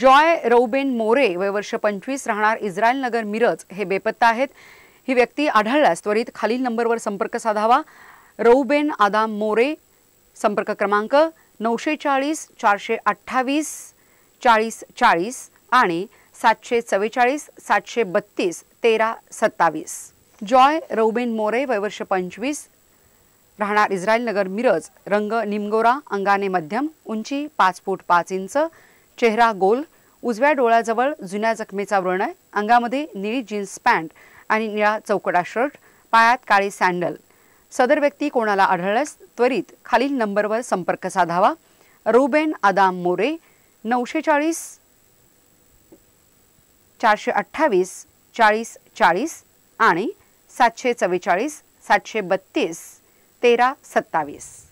Joy रौबेन More वय वर्ष पंचवीस राहणार इस्रायल नगर मिरज हे बेपत्ता आहेत ही व्यक्ती आढळल्यास त्वरित खालील नंबरवर संपर्क साधावा रौबेन आदाम मोरे संपर्क क्रमांक नऊशे चाळीस चारशे अठ्ठावीस चाळीस चाळीस आणि सातशे चव्वेचाळीस सातशे बत्तीस तेरा सत्तावीस जॉय रौबेन मोरे वय वर्ष पंचवीस राहणार इस्रायल नगर मिरज रंग निमगोरा अंगाने मध्यम उंची पाच फूट पाच इंच चेहरा गोल उजव्या डोळ्याजवळ जुन्या जखमेचा व्रण आहे अंगामध्ये निळी जीन्स पॅन्ट आणि निळा चौकडा शर्ट पायात काळी सँडल सदर व्यक्ती कोणाला आढळल्यास त्वरित खालील नंबरवर संपर्क साधावा रुबेन आदाम मोरे नऊशे चाळीस चारशे अठ्ठावीस चाळीस चाळीस आणि सातशे चव्वेचाळीस सातशे बत्तीस तेरा सत्तावीस